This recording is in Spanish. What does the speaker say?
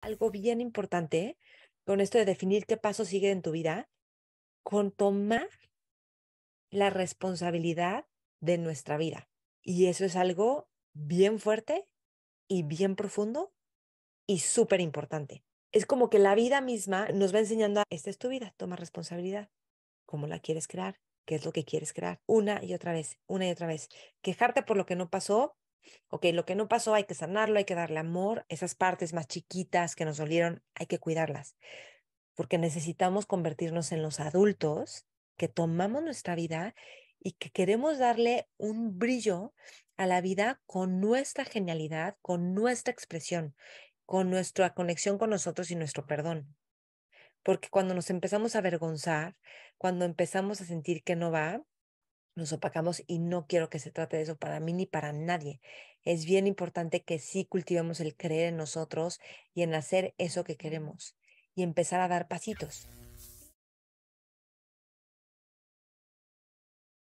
algo bien importante con esto de definir qué paso sigue en tu vida, con tomar la responsabilidad de nuestra vida. Y eso es algo bien fuerte y bien profundo y súper importante. Es como que la vida misma nos va enseñando, a, esta es tu vida, toma responsabilidad. ¿Cómo la quieres crear? ¿Qué es lo que quieres crear? Una y otra vez, una y otra vez. Quejarte por lo que no pasó ok, lo que no pasó hay que sanarlo, hay que darle amor, esas partes más chiquitas que nos dolieron hay que cuidarlas, porque necesitamos convertirnos en los adultos que tomamos nuestra vida y que queremos darle un brillo a la vida con nuestra genialidad, con nuestra expresión, con nuestra conexión con nosotros y nuestro perdón. Porque cuando nos empezamos a avergonzar, cuando empezamos a sentir que no va, nos opacamos y no quiero que se trate de eso para mí ni para nadie. Es bien importante que sí cultivemos el creer en nosotros y en hacer eso que queremos y empezar a dar pasitos.